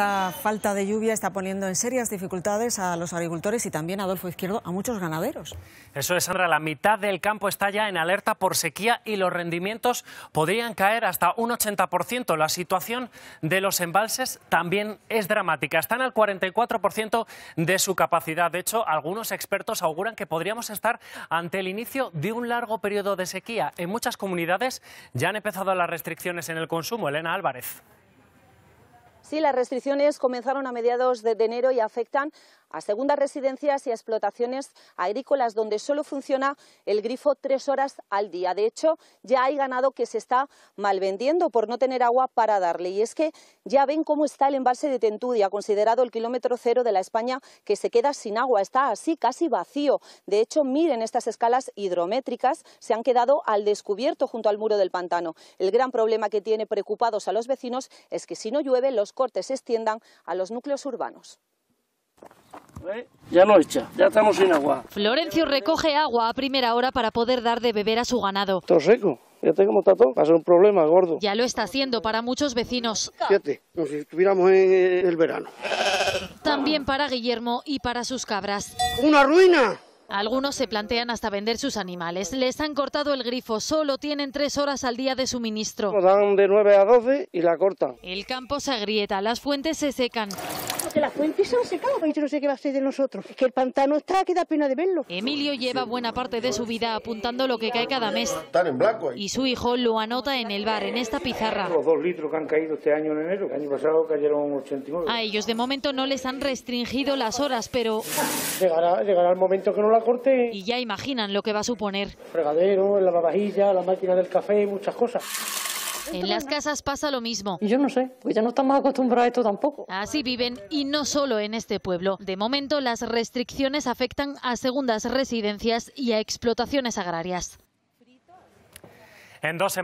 Esta falta de lluvia está poniendo en serias dificultades a los agricultores y también, Adolfo Izquierdo, a muchos ganaderos. Eso es, Sandra. La mitad del campo está ya en alerta por sequía y los rendimientos podrían caer hasta un 80%. La situación de los embalses también es dramática. Están al 44% de su capacidad. De hecho, algunos expertos auguran que podríamos estar ante el inicio de un largo periodo de sequía. En muchas comunidades ya han empezado las restricciones en el consumo. Elena Álvarez. Sí, las restricciones comenzaron a mediados de enero y afectan a segundas residencias y explotaciones agrícolas donde solo funciona el grifo tres horas al día. De hecho, ya hay ganado que se está malvendiendo por no tener agua para darle. Y es que ya ven cómo está el embalse de Tentudia, considerado el kilómetro cero de la España que se queda sin agua. Está así, casi vacío. De hecho, miren estas escalas hidrométricas, se han quedado al descubierto junto al muro del pantano. El gran problema que tiene preocupados a los vecinos es que si no llueve, los cortes se extiendan a los núcleos urbanos. ¿Eh? Ya no echa, ya estamos sin agua. Florencio recoge agua a primera hora para poder dar de beber a su ganado. Todo seco. Fíjate cómo está todo. Va a ser un problema gordo. Ya lo está haciendo para muchos vecinos. Fíjate, como si estuviéramos en el verano. También para Guillermo y para sus cabras. ¡Una ruina! Algunos se plantean hasta vender sus animales. Les han cortado el grifo, solo tienen tres horas al día de suministro. Nos dan de 9 a 12 y la cortan. El campo se agrieta, las fuentes se secan la las fuentes se han secado, Pues yo no sé qué va a ser de nosotros. Es que el pantano está, que da pena de verlo. Emilio lleva buena parte de su vida apuntando lo que cae cada mes. Están en blanco Y su hijo lo anota en el bar, en esta pizarra. Los dos litros que han caído este año en enero, el año pasado cayeron 89. A ellos de momento no les han restringido las horas, pero... Llegará, llegará el momento que no la corte. Y ya imaginan lo que va a suponer. El fregadero, la lavavajilla, la máquina del café, muchas cosas. En las casas pasa lo mismo. yo no sé, pues ya no estamos acostumbrados a esto tampoco. Así viven y no solo en este pueblo. De momento, las restricciones afectan a segundas residencias y a explotaciones agrarias. En dos